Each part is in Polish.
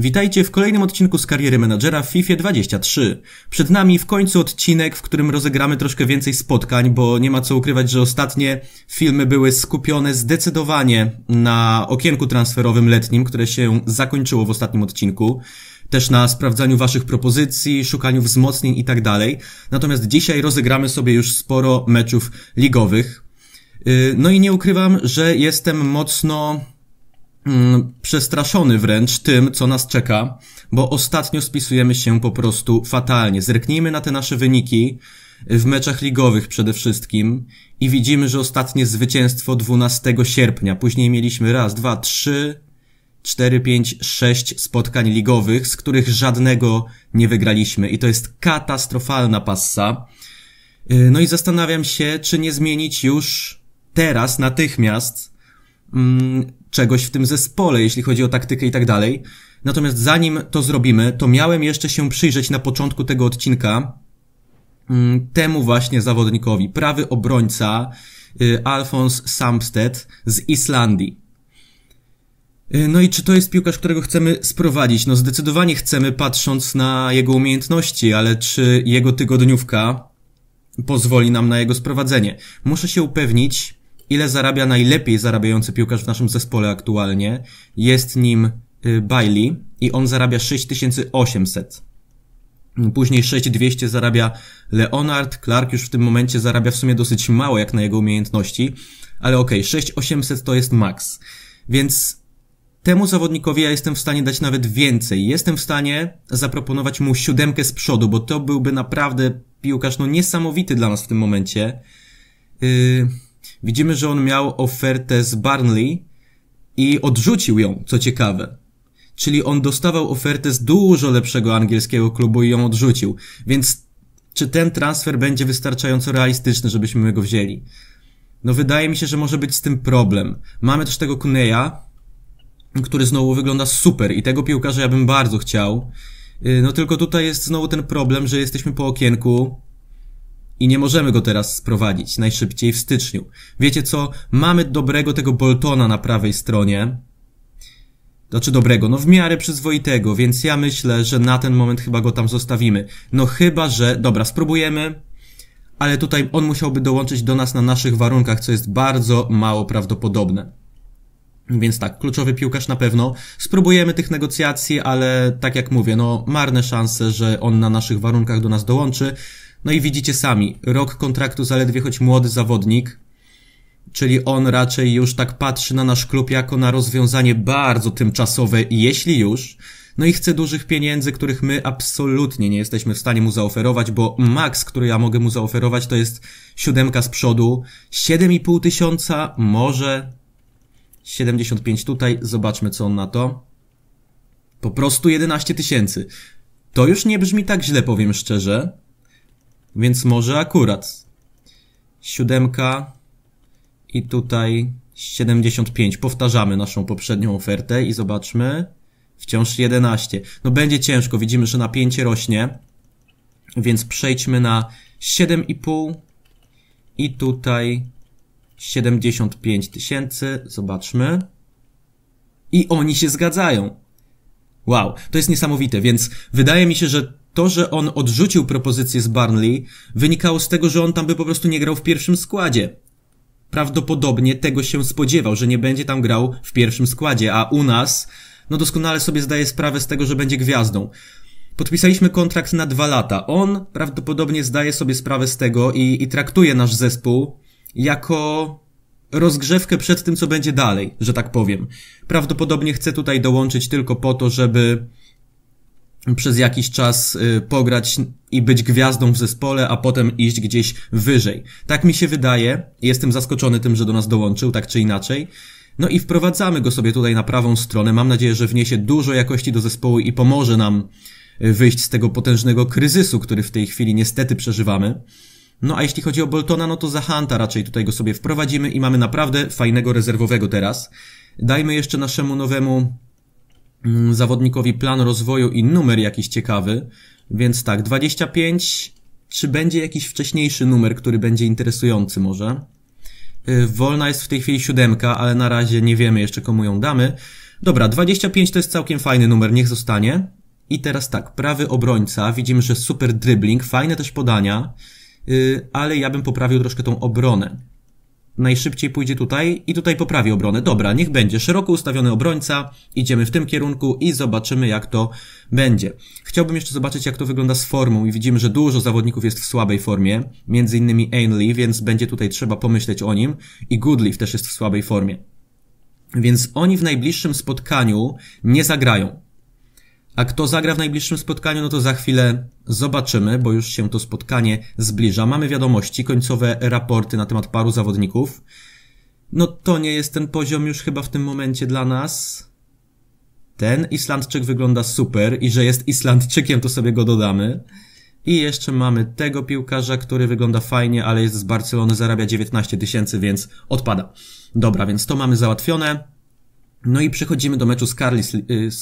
Witajcie w kolejnym odcinku z kariery menadżera w FIFA 23. Przed nami w końcu odcinek, w którym rozegramy troszkę więcej spotkań, bo nie ma co ukrywać, że ostatnie filmy były skupione zdecydowanie na okienku transferowym letnim, które się zakończyło w ostatnim odcinku. Też na sprawdzaniu waszych propozycji, szukaniu wzmocnień i tak dalej. Natomiast dzisiaj rozegramy sobie już sporo meczów ligowych. Y, no i nie ukrywam, że jestem mocno Mm, przestraszony wręcz tym, co nas czeka, bo ostatnio spisujemy się po prostu fatalnie. Zerknijmy na te nasze wyniki w meczach ligowych przede wszystkim i widzimy, że ostatnie zwycięstwo 12 sierpnia. Później mieliśmy raz, dwa, trzy, cztery, pięć, sześć spotkań ligowych, z których żadnego nie wygraliśmy. I to jest katastrofalna passa. Y, no i zastanawiam się, czy nie zmienić już teraz, natychmiast, mm, czegoś w tym zespole, jeśli chodzi o taktykę i tak dalej. Natomiast zanim to zrobimy, to miałem jeszcze się przyjrzeć na początku tego odcinka mm, temu właśnie zawodnikowi, prawy obrońca y, Alfons Samsted z Islandii. Y, no i czy to jest piłkarz, którego chcemy sprowadzić? No zdecydowanie chcemy, patrząc na jego umiejętności, ale czy jego tygodniówka pozwoli nam na jego sprowadzenie? Muszę się upewnić, ile zarabia najlepiej zarabiający piłkarz w naszym zespole aktualnie. Jest nim y, Bailey i on zarabia 6800. Później 6200 zarabia Leonard, Clark już w tym momencie zarabia w sumie dosyć mało jak na jego umiejętności, ale okej, okay, 6800 to jest maks. Więc temu zawodnikowi ja jestem w stanie dać nawet więcej. Jestem w stanie zaproponować mu siódemkę z przodu, bo to byłby naprawdę piłkarz no niesamowity dla nas w tym momencie. Yy widzimy, że on miał ofertę z Barnley i odrzucił ją, co ciekawe. Czyli on dostawał ofertę z dużo lepszego angielskiego klubu i ją odrzucił. Więc czy ten transfer będzie wystarczająco realistyczny, żebyśmy go wzięli? No wydaje mi się, że może być z tym problem. Mamy też tego Kuneja, który znowu wygląda super i tego piłkarza ja bym bardzo chciał. Y, no tylko tutaj jest znowu ten problem, że jesteśmy po okienku, i nie możemy go teraz sprowadzić, najszybciej w styczniu. Wiecie co? Mamy dobrego tego Boltona na prawej stronie. Znaczy dobrego, no w miarę przyzwoitego, więc ja myślę, że na ten moment chyba go tam zostawimy. No chyba, że... Dobra, spróbujemy, ale tutaj on musiałby dołączyć do nas na naszych warunkach, co jest bardzo mało prawdopodobne. Więc tak, kluczowy piłkarz na pewno. Spróbujemy tych negocjacji, ale tak jak mówię, no marne szanse, że on na naszych warunkach do nas dołączy. No i widzicie sami, rok kontraktu zaledwie choć młody zawodnik, czyli on raczej już tak patrzy na nasz klub jako na rozwiązanie bardzo tymczasowe, jeśli już. No i chce dużych pieniędzy, których my absolutnie nie jesteśmy w stanie mu zaoferować, bo maks, który ja mogę mu zaoferować, to jest siódemka z przodu, 7,5 tysiąca, może 75 tutaj, zobaczmy co on na to. Po prostu 11 tysięcy. To już nie brzmi tak źle, powiem szczerze. Więc może akurat. Siódemka i tutaj 75. Powtarzamy naszą poprzednią ofertę i zobaczmy. Wciąż 11. No będzie ciężko, widzimy, że napięcie rośnie. Więc przejdźmy na 7,5 i tutaj 75 tysięcy. Zobaczmy. I oni się zgadzają. Wow, to jest niesamowite, więc wydaje mi się, że to, że on odrzucił propozycję z Barnley, wynikało z tego, że on tam by po prostu nie grał w pierwszym składzie. Prawdopodobnie tego się spodziewał, że nie będzie tam grał w pierwszym składzie, a u nas, no doskonale sobie zdaje sprawę z tego, że będzie gwiazdą. Podpisaliśmy kontrakt na dwa lata. On prawdopodobnie zdaje sobie sprawę z tego i, i traktuje nasz zespół jako rozgrzewkę przed tym, co będzie dalej, że tak powiem. Prawdopodobnie chce tutaj dołączyć tylko po to, żeby przez jakiś czas y, pograć i być gwiazdą w zespole, a potem iść gdzieś wyżej. Tak mi się wydaje. Jestem zaskoczony tym, że do nas dołączył, tak czy inaczej. No i wprowadzamy go sobie tutaj na prawą stronę. Mam nadzieję, że wniesie dużo jakości do zespołu i pomoże nam y, wyjść z tego potężnego kryzysu, który w tej chwili niestety przeżywamy. No a jeśli chodzi o Boltona, no to za Hanta raczej tutaj go sobie wprowadzimy i mamy naprawdę fajnego rezerwowego teraz. Dajmy jeszcze naszemu nowemu Mm, zawodnikowi plan rozwoju i numer jakiś ciekawy. Więc tak, 25. Czy będzie jakiś wcześniejszy numer, który będzie interesujący może? Y, wolna jest w tej chwili siódemka, ale na razie nie wiemy jeszcze komu ją damy. Dobra, 25 to jest całkiem fajny numer, niech zostanie. I teraz tak, prawy obrońca, widzimy, że super dribbling, fajne też podania, y, ale ja bym poprawił troszkę tą obronę najszybciej pójdzie tutaj i tutaj poprawi obronę. Dobra, niech będzie szeroko ustawiony obrońca, idziemy w tym kierunku i zobaczymy jak to będzie. Chciałbym jeszcze zobaczyć jak to wygląda z formą i widzimy, że dużo zawodników jest w słabej formie, między innymi Ainley, więc będzie tutaj trzeba pomyśleć o nim i Goodleaf też jest w słabej formie. Więc oni w najbliższym spotkaniu nie zagrają. A kto zagra w najbliższym spotkaniu, no to za chwilę zobaczymy, bo już się to spotkanie zbliża. Mamy wiadomości, końcowe raporty na temat paru zawodników. No to nie jest ten poziom już chyba w tym momencie dla nas. Ten Islandczyk wygląda super i że jest Islandczykiem, to sobie go dodamy. I jeszcze mamy tego piłkarza, który wygląda fajnie, ale jest z Barcelony, zarabia 19 tysięcy, więc odpada. Dobra, więc to mamy załatwione. No i przechodzimy do meczu z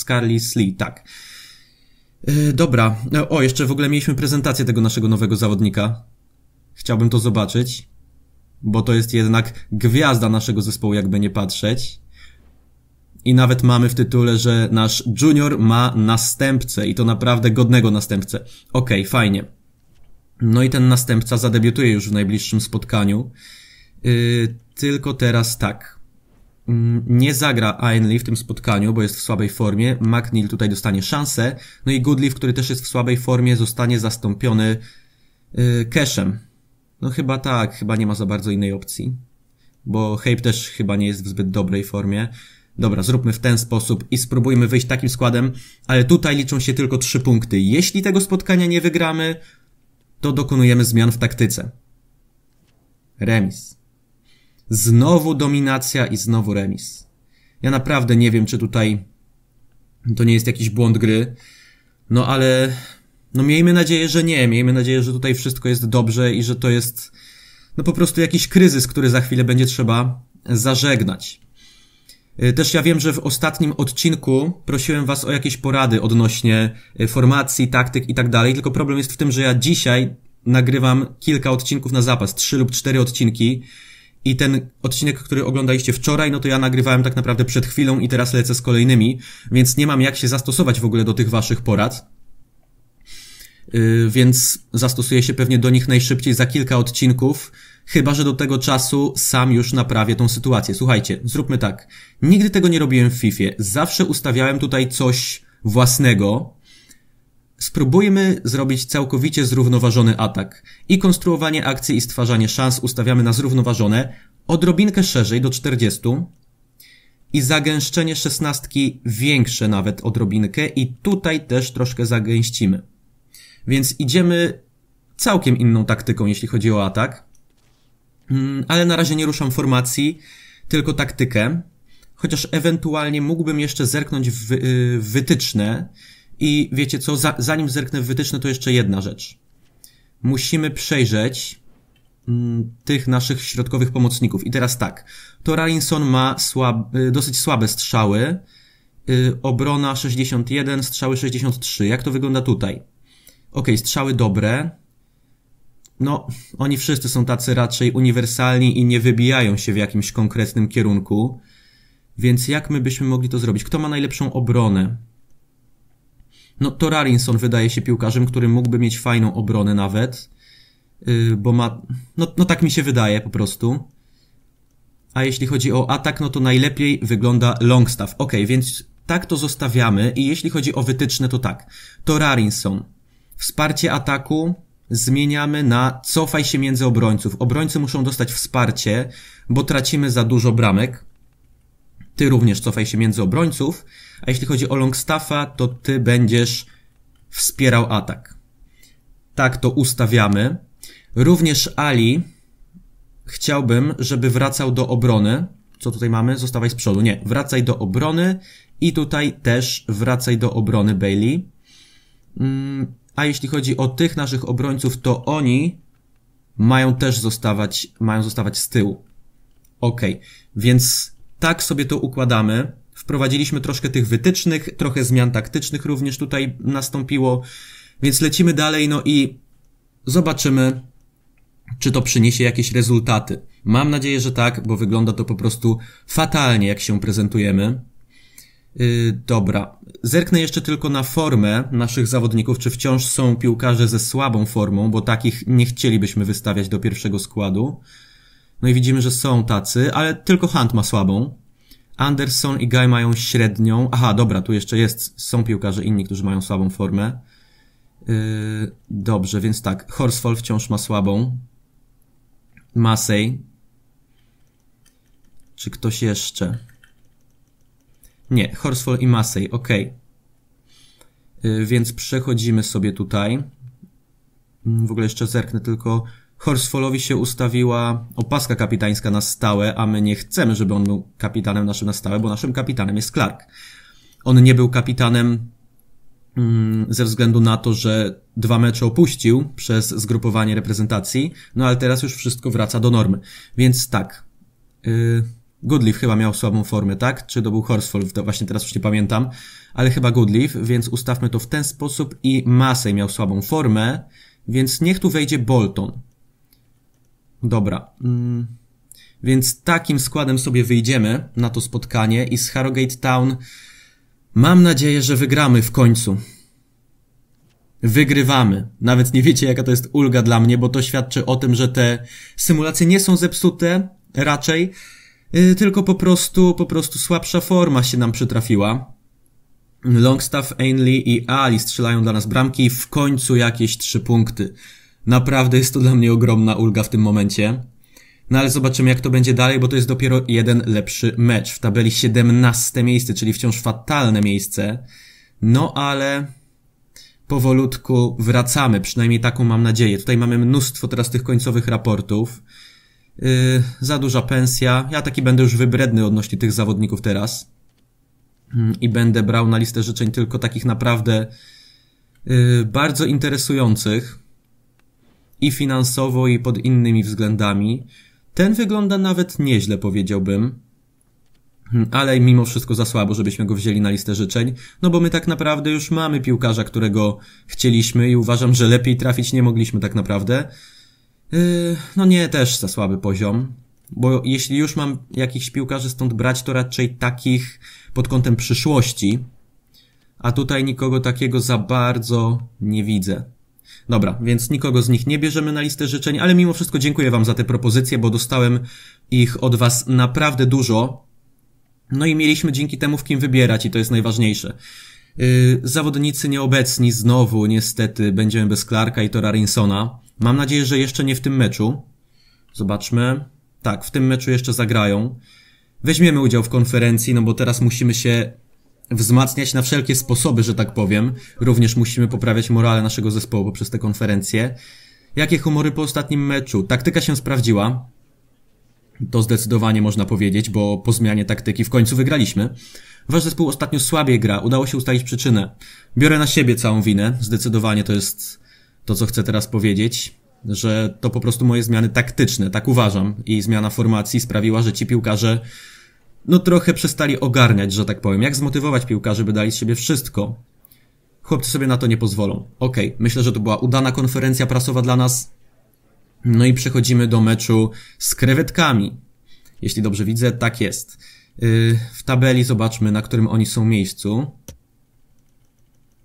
Carly, Slee, y, tak. Y, dobra, no, o, jeszcze w ogóle mieliśmy prezentację tego naszego nowego zawodnika. Chciałbym to zobaczyć, bo to jest jednak gwiazda naszego zespołu, jakby nie patrzeć. I nawet mamy w tytule, że nasz junior ma następcę i to naprawdę godnego następcę. Okej, okay, fajnie. No i ten następca zadebiutuje już w najbliższym spotkaniu. Yy, tylko teraz tak. Mm, nie zagra Ainley w tym spotkaniu, bo jest w słabej formie. McNeil tutaj dostanie szansę. No i Goodleaf, który też jest w słabej formie, zostanie zastąpiony y, Cashem. No chyba tak, chyba nie ma za bardzo innej opcji. Bo Hape też chyba nie jest w zbyt dobrej formie. Dobra, zróbmy w ten sposób i spróbujmy wyjść takim składem, ale tutaj liczą się tylko trzy punkty. Jeśli tego spotkania nie wygramy, to dokonujemy zmian w taktyce. Remis. Znowu dominacja i znowu remis. Ja naprawdę nie wiem, czy tutaj to nie jest jakiś błąd gry, no ale no miejmy nadzieję, że nie. Miejmy nadzieję, że tutaj wszystko jest dobrze i że to jest no po prostu jakiś kryzys, który za chwilę będzie trzeba zażegnać. Y, też ja wiem, że w ostatnim odcinku prosiłem was o jakieś porady odnośnie y, formacji, taktyk i tak dalej, tylko problem jest w tym, że ja dzisiaj nagrywam kilka odcinków na zapas, trzy lub cztery odcinki, i ten odcinek, który oglądaliście wczoraj, no to ja nagrywałem tak naprawdę przed chwilą i teraz lecę z kolejnymi, więc nie mam jak się zastosować w ogóle do tych waszych porad. Yy, więc zastosuję się pewnie do nich najszybciej za kilka odcinków, chyba że do tego czasu sam już naprawię tą sytuację. Słuchajcie, zróbmy tak. Nigdy tego nie robiłem w FIFA. Zawsze ustawiałem tutaj coś własnego, Spróbujmy zrobić całkowicie zrównoważony atak. I konstruowanie akcji i stwarzanie szans ustawiamy na zrównoważone, odrobinkę szerzej do 40 i zagęszczenie szesnastki większe nawet odrobinkę i tutaj też troszkę zagęścimy. Więc idziemy całkiem inną taktyką, jeśli chodzi o atak. Hmm, ale na razie nie ruszam formacji, tylko taktykę. Chociaż ewentualnie mógłbym jeszcze zerknąć w y, wytyczne, i wiecie co, za, zanim zerknę w wytyczne, to jeszcze jedna rzecz. Musimy przejrzeć mm, tych naszych środkowych pomocników. I teraz tak, Torarinson ma słab, y, dosyć słabe strzały, y, obrona 61, strzały 63. Jak to wygląda tutaj? Ok, strzały dobre. No, oni wszyscy są tacy raczej uniwersalni i nie wybijają się w jakimś konkretnym kierunku. Więc jak my byśmy mogli to zrobić? Kto ma najlepszą obronę? No Torarinson wydaje się piłkarzem, który mógłby mieć fajną obronę nawet, y, bo ma... No, no tak mi się wydaje po prostu. A jeśli chodzi o atak, no to najlepiej wygląda Longstaff. Ok, więc tak to zostawiamy i jeśli chodzi o wytyczne, to tak. Torarinson. Wsparcie ataku zmieniamy na cofaj się między obrońców. Obrońcy muszą dostać wsparcie, bo tracimy za dużo bramek. Ty również cofaj się między obrońców. A jeśli chodzi o Longstaffa, to ty będziesz wspierał atak. Tak to ustawiamy. Również Ali chciałbym, żeby wracał do obrony. Co tutaj mamy? Zostawaj z przodu. Nie, wracaj do obrony i tutaj też wracaj do obrony Bailey. Mm, a jeśli chodzi o tych naszych obrońców, to oni mają też zostawać, mają zostawać z tyłu. Ok, więc tak sobie to układamy. Wprowadziliśmy troszkę tych wytycznych, trochę zmian taktycznych również tutaj nastąpiło, więc lecimy dalej, no i zobaczymy, czy to przyniesie jakieś rezultaty. Mam nadzieję, że tak, bo wygląda to po prostu fatalnie, jak się prezentujemy. Yy, dobra, zerknę jeszcze tylko na formę naszych zawodników, czy wciąż są piłkarze ze słabą formą, bo takich nie chcielibyśmy wystawiać do pierwszego składu. No i widzimy, że są tacy, ale tylko Hunt ma słabą. Anderson i Guy mają średnią. Aha, dobra, tu jeszcze jest, są piłkarze inni, którzy mają słabą formę. Yy, dobrze, więc tak, Horsfall wciąż ma słabą. Masej. Czy ktoś jeszcze? Nie, Horsfall i Masej, ok. Yy, więc przechodzimy sobie tutaj. W ogóle jeszcze zerknę tylko Horsfallowi się ustawiła opaska kapitańska na stałe, a my nie chcemy, żeby on był kapitanem naszym na stałe, bo naszym kapitanem jest Clark. On nie był kapitanem mm, ze względu na to, że dwa mecze opuścił przez zgrupowanie reprezentacji, no ale teraz już wszystko wraca do normy. Więc tak, yy, Goodleaf chyba miał słabą formę, tak? Czy to był Horsfall, właśnie teraz już nie pamiętam, ale chyba Goodleaf, więc ustawmy to w ten sposób i Masej miał słabą formę, więc niech tu wejdzie Bolton. Dobra. Mm. Więc takim składem sobie wyjdziemy na to spotkanie i z Harrogate Town mam nadzieję, że wygramy w końcu. Wygrywamy. Nawet nie wiecie, jaka to jest ulga dla mnie, bo to świadczy o tym, że te symulacje nie są zepsute, raczej, y, tylko po prostu, po prostu słabsza forma się nam przytrafiła. Longstaff, Ainley i Ali strzelają dla nas bramki i w końcu jakieś trzy punkty. Naprawdę jest to dla mnie ogromna ulga w tym momencie. No ale zobaczymy jak to będzie dalej, bo to jest dopiero jeden lepszy mecz. W tabeli 17 miejsce, czyli wciąż fatalne miejsce. No ale powolutku wracamy, przynajmniej taką mam nadzieję. Tutaj mamy mnóstwo teraz tych końcowych raportów. Yy, za duża pensja. Ja taki będę już wybredny odnośnie tych zawodników teraz. Yy, I będę brał na listę życzeń tylko takich naprawdę yy, bardzo interesujących i finansowo, i pod innymi względami. Ten wygląda nawet nieźle, powiedziałbym. Hmm, ale mimo wszystko za słabo, żebyśmy go wzięli na listę życzeń, no bo my tak naprawdę już mamy piłkarza, którego chcieliśmy i uważam, że lepiej trafić nie mogliśmy tak naprawdę. Yy, no nie, też za słaby poziom. Bo jeśli już mam jakichś piłkarzy stąd brać, to raczej takich pod kątem przyszłości. A tutaj nikogo takiego za bardzo nie widzę. Dobra, więc nikogo z nich nie bierzemy na listę życzeń, ale mimo wszystko dziękuję Wam za te propozycje, bo dostałem ich od Was naprawdę dużo. No i mieliśmy dzięki temu w kim wybierać i to jest najważniejsze. Yy, zawodnicy nieobecni znowu niestety będziemy bez Clarka i Tora Rinsona. Mam nadzieję, że jeszcze nie w tym meczu. Zobaczmy. Tak, w tym meczu jeszcze zagrają. Weźmiemy udział w konferencji, no bo teraz musimy się wzmacniać na wszelkie sposoby, że tak powiem. Również musimy poprawiać morale naszego zespołu poprzez te konferencje. Jakie humory po ostatnim meczu? Taktyka się sprawdziła. To zdecydowanie można powiedzieć, bo po zmianie taktyki w końcu wygraliśmy. Wasz zespół ostatnio słabiej gra, udało się ustalić przyczynę. Biorę na siebie całą winę, zdecydowanie to jest to, co chcę teraz powiedzieć, że to po prostu moje zmiany taktyczne, tak uważam. I zmiana formacji sprawiła, że ci piłkarze no trochę przestali ogarniać, że tak powiem. Jak zmotywować piłkarzy, by dali z siebie wszystko? Chłopcy sobie na to nie pozwolą. Okej, okay, myślę, że to była udana konferencja prasowa dla nas. No i przechodzimy do meczu z krewetkami. Jeśli dobrze widzę, tak jest. Y, w tabeli zobaczmy, na którym oni są miejscu.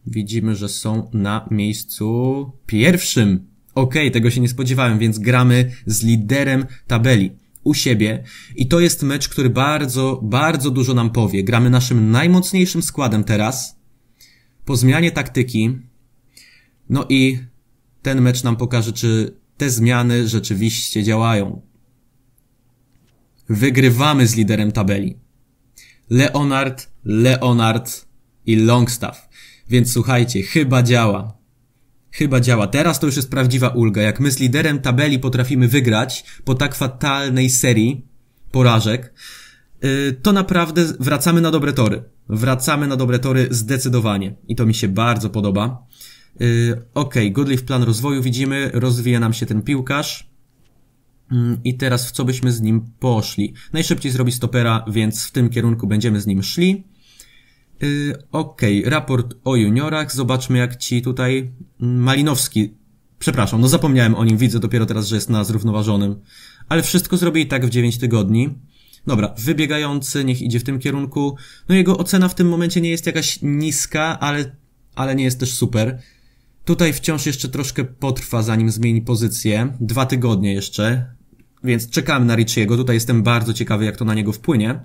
Widzimy, że są na miejscu pierwszym. Okej, okay, tego się nie spodziewałem, więc gramy z liderem tabeli u siebie i to jest mecz, który bardzo, bardzo dużo nam powie. Gramy naszym najmocniejszym składem teraz, po zmianie taktyki, no i ten mecz nam pokaże, czy te zmiany rzeczywiście działają. Wygrywamy z liderem tabeli. Leonard, Leonard i Longstaff. Więc słuchajcie, chyba działa. Chyba działa. Teraz to już jest prawdziwa ulga. Jak my z liderem tabeli potrafimy wygrać po tak fatalnej serii porażek, y, to naprawdę wracamy na dobre tory. Wracamy na dobre tory zdecydowanie. I to mi się bardzo podoba. Y, ok, Godliw plan rozwoju widzimy. Rozwija nam się ten piłkarz. Mm, I teraz w co byśmy z nim poszli? Najszybciej zrobi stopera, więc w tym kierunku będziemy z nim szli. Y, okej, okay. raport o juniorach. Zobaczmy, jak ci tutaj mm, Malinowski. Przepraszam, no zapomniałem o nim, widzę dopiero teraz, że jest na zrównoważonym. Ale wszystko zrobi i tak w 9 tygodni. Dobra, wybiegający, niech idzie w tym kierunku. No jego ocena w tym momencie nie jest jakaś niska, ale, ale nie jest też super. Tutaj wciąż jeszcze troszkę potrwa, zanim zmieni pozycję. Dwa tygodnie jeszcze, więc czekamy na Richiego. Tutaj jestem bardzo ciekawy, jak to na niego wpłynie.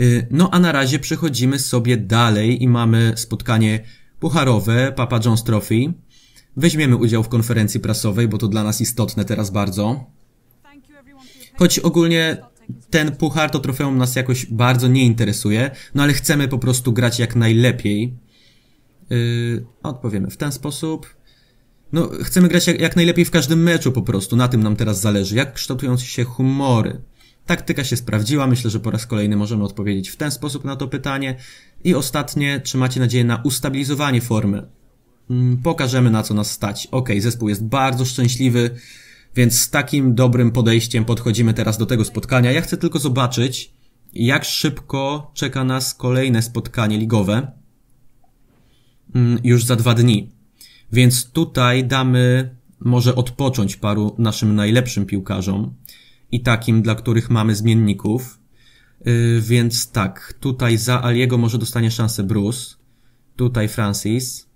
Y, no a na razie przechodzimy sobie dalej i mamy spotkanie pucharowe Papa John's Trophy. Weźmiemy udział w konferencji prasowej, bo to dla nas istotne teraz bardzo. Choć ogólnie ten puchar to trofeum nas jakoś bardzo nie interesuje, no ale chcemy po prostu grać jak najlepiej. Yy, odpowiemy w ten sposób. No, chcemy grać jak, jak najlepiej w każdym meczu po prostu, na tym nam teraz zależy, jak kształtują się humory. Taktyka się sprawdziła, myślę, że po raz kolejny możemy odpowiedzieć w ten sposób na to pytanie. I ostatnie, czy macie nadzieję na ustabilizowanie formy? Mm, pokażemy na co nas stać. Ok, zespół jest bardzo szczęśliwy, więc z takim dobrym podejściem podchodzimy teraz do tego spotkania. Ja chcę tylko zobaczyć, jak szybko czeka nas kolejne spotkanie ligowe. Mm, już za dwa dni. Więc tutaj damy może odpocząć paru naszym najlepszym piłkarzom, i takim, dla których mamy zmienników. Y, więc tak, tutaj za Aliego może dostanie szansę Bruce, tutaj Francis,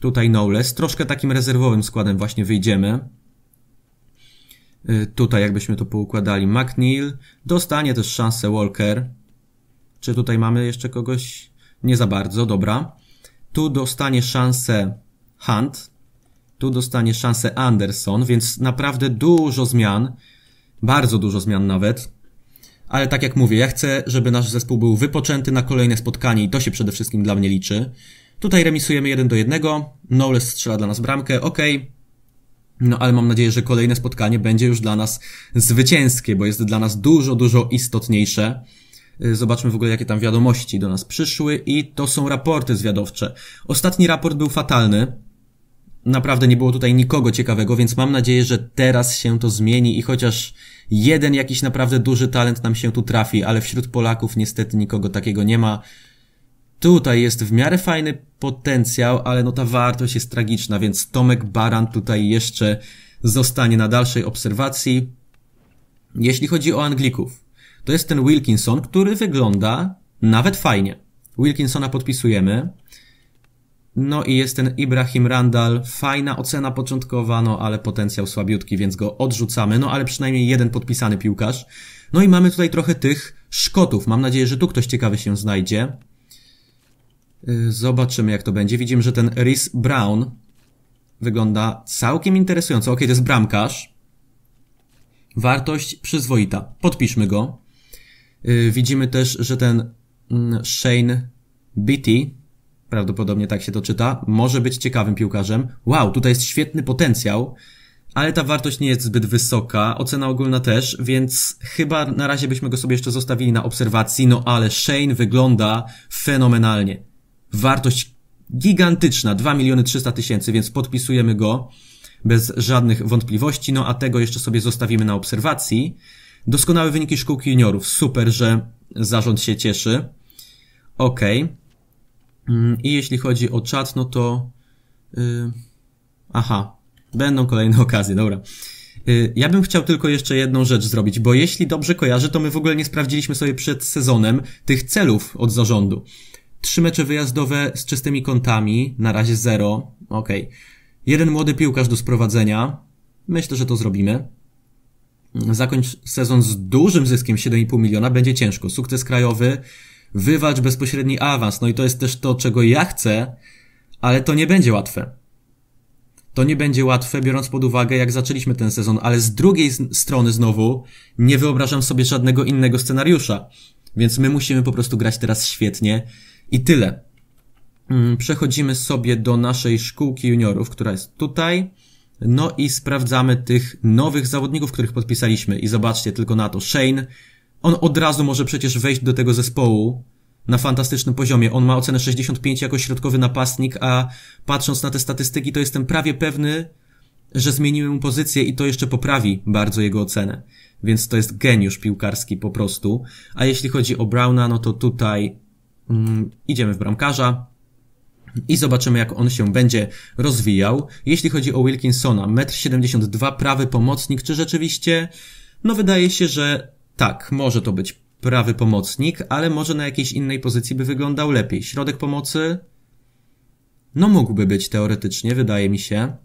tutaj Knowles. Troszkę takim rezerwowym składem właśnie wyjdziemy. Y, tutaj jakbyśmy to poukładali, McNeil dostanie też szansę Walker. Czy tutaj mamy jeszcze kogoś? Nie za bardzo, dobra. Tu dostanie szansę Hunt, tu dostanie szansę Anderson, więc naprawdę dużo zmian. Bardzo dużo zmian nawet. Ale tak jak mówię, ja chcę, żeby nasz zespół był wypoczęty na kolejne spotkanie i to się przede wszystkim dla mnie liczy. Tutaj remisujemy 1 do 1. Knowles strzela dla nas bramkę, ok. No ale mam nadzieję, że kolejne spotkanie będzie już dla nas zwycięskie, bo jest dla nas dużo, dużo istotniejsze. Y, zobaczmy w ogóle, jakie tam wiadomości do nas przyszły i to są raporty zwiadowcze. Ostatni raport był fatalny naprawdę nie było tutaj nikogo ciekawego, więc mam nadzieję, że teraz się to zmieni i chociaż jeden jakiś naprawdę duży talent nam się tu trafi, ale wśród Polaków niestety nikogo takiego nie ma. Tutaj jest w miarę fajny potencjał, ale no ta wartość jest tragiczna, więc Tomek Baran tutaj jeszcze zostanie na dalszej obserwacji. Jeśli chodzi o Anglików, to jest ten Wilkinson, który wygląda nawet fajnie. Wilkinsona podpisujemy. No i jest ten Ibrahim Randall, fajna ocena początkowa, no ale potencjał słabiutki, więc go odrzucamy, no ale przynajmniej jeden podpisany piłkarz. No i mamy tutaj trochę tych Szkotów, mam nadzieję, że tu ktoś ciekawy się znajdzie. Y, zobaczymy jak to będzie. Widzimy, że ten Rhys Brown wygląda całkiem interesująco. Ok, to jest bramkarz. Wartość przyzwoita. Podpiszmy go. Y, widzimy też, że ten mm, Shane Beatty prawdopodobnie tak się to czyta, może być ciekawym piłkarzem. Wow, tutaj jest świetny potencjał, ale ta wartość nie jest zbyt wysoka, ocena ogólna też, więc chyba na razie byśmy go sobie jeszcze zostawili na obserwacji, no ale Shane wygląda fenomenalnie. Wartość gigantyczna, 2 miliony 300 tysięcy, więc podpisujemy go bez żadnych wątpliwości, no a tego jeszcze sobie zostawimy na obserwacji. Doskonałe wyniki szkółki juniorów, super, że zarząd się cieszy. Okej. Okay. Mm, I jeśli chodzi o czat, no to. Y, aha, będą kolejne okazje, dobra. Y, ja bym chciał tylko jeszcze jedną rzecz zrobić, bo jeśli dobrze kojarzę, to my w ogóle nie sprawdziliśmy sobie przed sezonem tych celów od zarządu. Trzy mecze wyjazdowe z czystymi kątami, na razie zero, okej. Okay. Jeden młody piłkarz do sprowadzenia, myślę, że to zrobimy. Zakończ sezon z dużym zyskiem 7,5 miliona, będzie ciężko. Sukces krajowy, wywalcz bezpośredni awans. No i to jest też to, czego ja chcę, ale to nie będzie łatwe. To nie będzie łatwe, biorąc pod uwagę, jak zaczęliśmy ten sezon, ale z drugiej strony znowu nie wyobrażam sobie żadnego innego scenariusza. Więc my musimy po prostu grać teraz świetnie i tyle. Mm, przechodzimy sobie do naszej szkółki juniorów, która jest tutaj. No i sprawdzamy tych nowych zawodników, których podpisaliśmy. I zobaczcie tylko na to. Shane, on od razu może przecież wejść do tego zespołu na fantastycznym poziomie. On ma ocenę 65 jako środkowy napastnik, a patrząc na te statystyki, to jestem prawie pewny, że zmienimy mu pozycję i to jeszcze poprawi bardzo jego ocenę. Więc to jest geniusz piłkarski po prostu. A jeśli chodzi o Browna, no to tutaj mm, idziemy w bramkarza i zobaczymy, jak on się będzie rozwijał. Jeśli chodzi o Wilkinsona, 1,72 m, prawy pomocnik, czy rzeczywiście, no wydaje się, że tak, może to być prawy pomocnik, ale może na jakiejś innej pozycji by wyglądał lepiej. Środek pomocy? No mógłby być teoretycznie, wydaje mi się.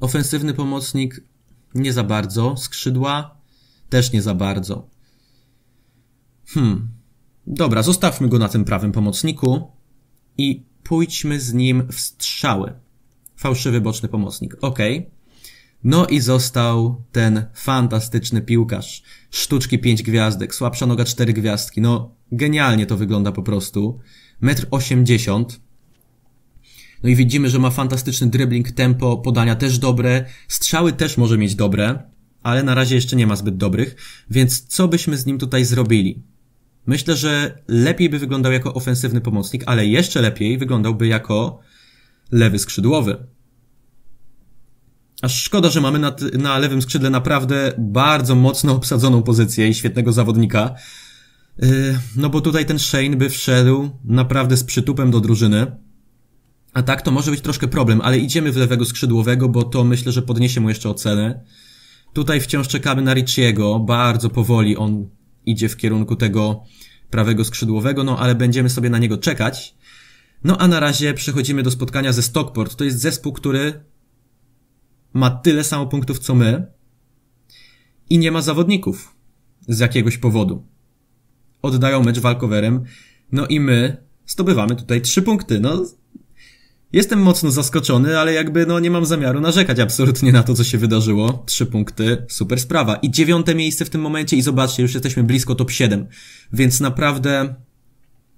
Ofensywny pomocnik? Nie za bardzo. Skrzydła? Też nie za bardzo. Hmm. Dobra, zostawmy go na tym prawym pomocniku i pójdźmy z nim w strzały. Fałszywy boczny pomocnik. Ok. No i został ten fantastyczny piłkarz. Sztuczki 5 gwiazdek, słabsza noga 4 gwiazdki. No, genialnie to wygląda po prostu. Metr 80. No i widzimy, że ma fantastyczny dribbling, tempo, podania też dobre, strzały też może mieć dobre, ale na razie jeszcze nie ma zbyt dobrych, więc co byśmy z nim tutaj zrobili? Myślę, że lepiej by wyglądał jako ofensywny pomocnik, ale jeszcze lepiej wyglądałby jako lewy skrzydłowy. Aż szkoda, że mamy na, na lewym skrzydle naprawdę bardzo mocno obsadzoną pozycję i świetnego zawodnika. Yy, no bo tutaj ten Shane by wszedł naprawdę z przytupem do drużyny. A tak to może być troszkę problem, ale idziemy w lewego skrzydłowego, bo to myślę, że podniesie mu jeszcze ocenę. Tutaj wciąż czekamy na Richiego, bardzo powoli on idzie w kierunku tego prawego skrzydłowego, no ale będziemy sobie na niego czekać. No a na razie przechodzimy do spotkania ze Stockport. To jest zespół, który ma tyle samo punktów co my i nie ma zawodników z jakiegoś powodu. Oddają mecz walkowerem, no i my zdobywamy tutaj trzy punkty. No, jestem mocno zaskoczony, ale jakby no nie mam zamiaru narzekać absolutnie na to, co się wydarzyło. Trzy punkty, super sprawa. I dziewiąte miejsce w tym momencie i zobaczcie, już jesteśmy blisko top 7, więc naprawdę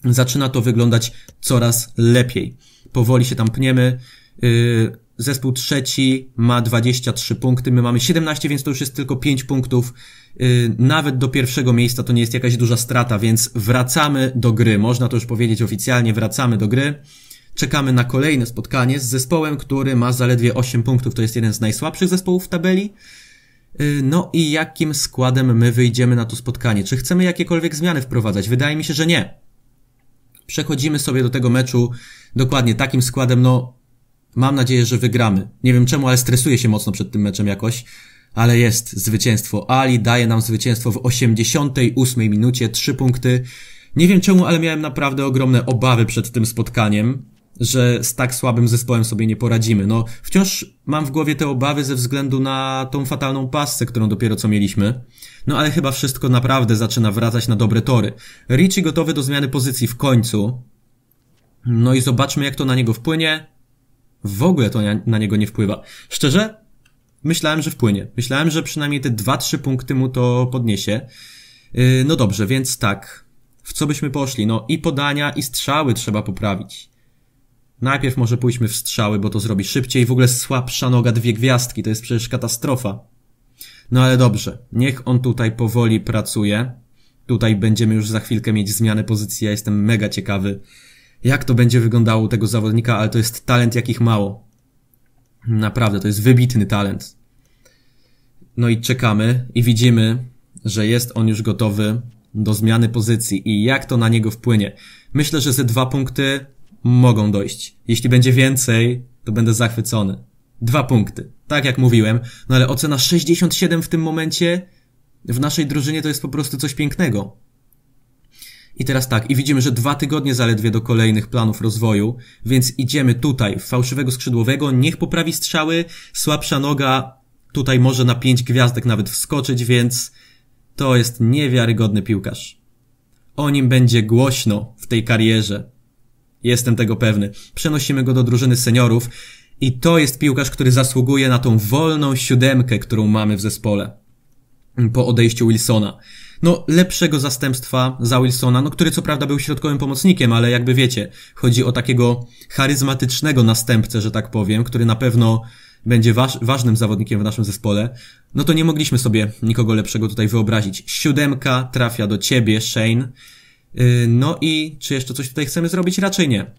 zaczyna to wyglądać coraz lepiej. Powoli się tam pniemy. Yy, Zespół trzeci ma 23 punkty, my mamy 17, więc to już jest tylko 5 punktów. Y, nawet do pierwszego miejsca to nie jest jakaś duża strata, więc wracamy do gry. Można to już powiedzieć oficjalnie, wracamy do gry. Czekamy na kolejne spotkanie z zespołem, który ma zaledwie 8 punktów. To jest jeden z najsłabszych zespołów w tabeli. Y, no i jakim składem my wyjdziemy na to spotkanie? Czy chcemy jakiekolwiek zmiany wprowadzać? Wydaje mi się, że nie. Przechodzimy sobie do tego meczu dokładnie takim składem, no Mam nadzieję, że wygramy. Nie wiem czemu, ale stresuję się mocno przed tym meczem jakoś. Ale jest zwycięstwo. Ali daje nam zwycięstwo w 88 minucie, 3 punkty. Nie wiem czemu, ale miałem naprawdę ogromne obawy przed tym spotkaniem, że z tak słabym zespołem sobie nie poradzimy. No, wciąż mam w głowie te obawy ze względu na tą fatalną pasce, którą dopiero co mieliśmy. No ale chyba wszystko naprawdę zaczyna wracać na dobre tory. Richie gotowy do zmiany pozycji w końcu. No i zobaczmy, jak to na niego wpłynie w ogóle to na niego nie wpływa. Szczerze, myślałem, że wpłynie. Myślałem, że przynajmniej te 2-3 punkty mu to podniesie. Yy, no dobrze, więc tak. W co byśmy poszli? No i podania, i strzały trzeba poprawić. Najpierw może pójdźmy w strzały, bo to zrobi szybciej. W ogóle słabsza noga, dwie gwiazdki, to jest przecież katastrofa. No ale dobrze, niech on tutaj powoli pracuje. Tutaj będziemy już za chwilkę mieć zmianę pozycji, ja jestem mega ciekawy, jak to będzie wyglądało u tego zawodnika, ale to jest talent jakich mało. Naprawdę, to jest wybitny talent. No i czekamy i widzimy, że jest on już gotowy do zmiany pozycji i jak to na niego wpłynie. Myślę, że ze dwa punkty mogą dojść. Jeśli będzie więcej, to będę zachwycony. Dwa punkty. Tak jak mówiłem, no ale ocena 67 w tym momencie w naszej drużynie to jest po prostu coś pięknego. I teraz tak, i widzimy, że dwa tygodnie zaledwie do kolejnych planów rozwoju, więc idziemy tutaj, fałszywego skrzydłowego, niech poprawi strzały, słabsza noga, tutaj może na pięć gwiazdek nawet wskoczyć, więc to jest niewiarygodny piłkarz. O nim będzie głośno w tej karierze. Jestem tego pewny. Przenosimy go do drużyny seniorów i to jest piłkarz, który zasługuje na tą wolną siódemkę, którą mamy w zespole po odejściu Wilsona no, lepszego zastępstwa za Wilsona, no, który co prawda był środkowym pomocnikiem, ale jakby wiecie, chodzi o takiego charyzmatycznego następcę, że tak powiem, który na pewno będzie waż, ważnym zawodnikiem w naszym zespole, no to nie mogliśmy sobie nikogo lepszego tutaj wyobrazić. Siódemka trafia do ciebie, Shane. Yy, no i czy jeszcze coś tutaj chcemy zrobić? Raczej nie.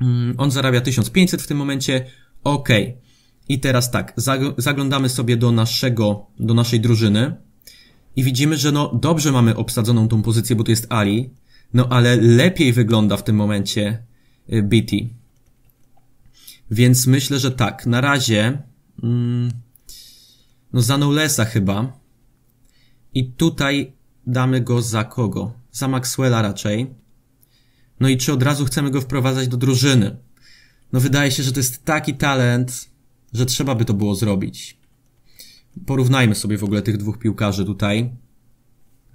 Mm, on zarabia 1500 w tym momencie. Okej. Okay. I teraz tak, zaglądamy sobie do naszego, do naszej drużyny i widzimy, że no dobrze mamy obsadzoną tą pozycję, bo to jest Ali, no ale lepiej wygląda w tym momencie y, BT. Więc myślę, że tak, na razie mm, no za Nolesa chyba i tutaj damy go za kogo? Za Maxwella raczej. No i czy od razu chcemy go wprowadzać do drużyny? No wydaje się, że to jest taki talent, że trzeba by to było zrobić porównajmy sobie w ogóle tych dwóch piłkarzy tutaj.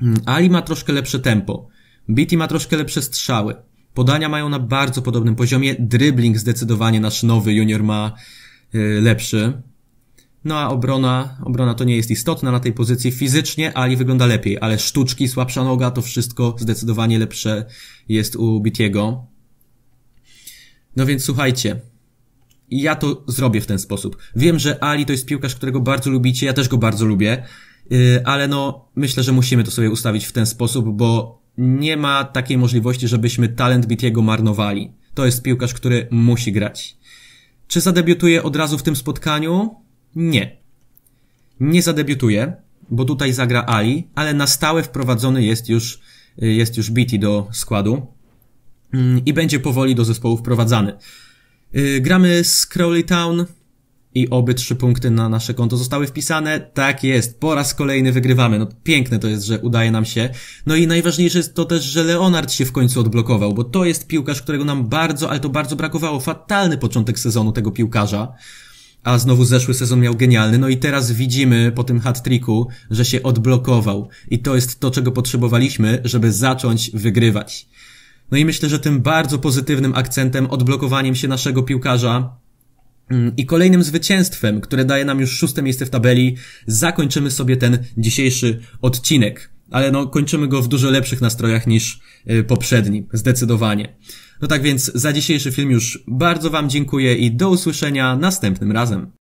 Mm, Ali ma troszkę lepsze tempo. Beatty ma troszkę lepsze strzały. Podania mają na bardzo podobnym poziomie. Dribbling zdecydowanie nasz nowy junior ma y, lepszy. No a obrona, obrona to nie jest istotna na tej pozycji. Fizycznie Ali wygląda lepiej, ale sztuczki, słabsza noga, to wszystko zdecydowanie lepsze jest u Bitiego. No więc słuchajcie, ja to zrobię w ten sposób. Wiem, że Ali to jest piłkarz, którego bardzo lubicie, ja też go bardzo lubię, y, ale no, myślę, że musimy to sobie ustawić w ten sposób, bo nie ma takiej możliwości, żebyśmy talent Bitiego marnowali. To jest piłkarz, który musi grać. Czy zadebiutuje od razu w tym spotkaniu? Nie. Nie zadebiutuje, bo tutaj zagra Ali, ale na stałe wprowadzony jest już, y, jest już Biti do składu mm, i będzie powoli do zespołu wprowadzany. Y, gramy z Crowley Town i oby trzy punkty na nasze konto zostały wpisane. Tak jest, po raz kolejny wygrywamy. No piękne to jest, że udaje nam się. No i najważniejsze jest to też, że Leonard się w końcu odblokował, bo to jest piłkarz, którego nam bardzo, ale to bardzo brakowało. Fatalny początek sezonu tego piłkarza. A znowu zeszły sezon miał genialny. No i teraz widzimy po tym hat-triku, że się odblokował. I to jest to, czego potrzebowaliśmy, żeby zacząć wygrywać. No i myślę, że tym bardzo pozytywnym akcentem, odblokowaniem się naszego piłkarza, mm, i kolejnym zwycięstwem, które daje nam już szóste miejsce w tabeli, zakończymy sobie ten dzisiejszy odcinek. Ale no, kończymy go w dużo lepszych nastrojach niż y, poprzedni, zdecydowanie. No tak więc za dzisiejszy film już bardzo Wam dziękuję i do usłyszenia następnym razem.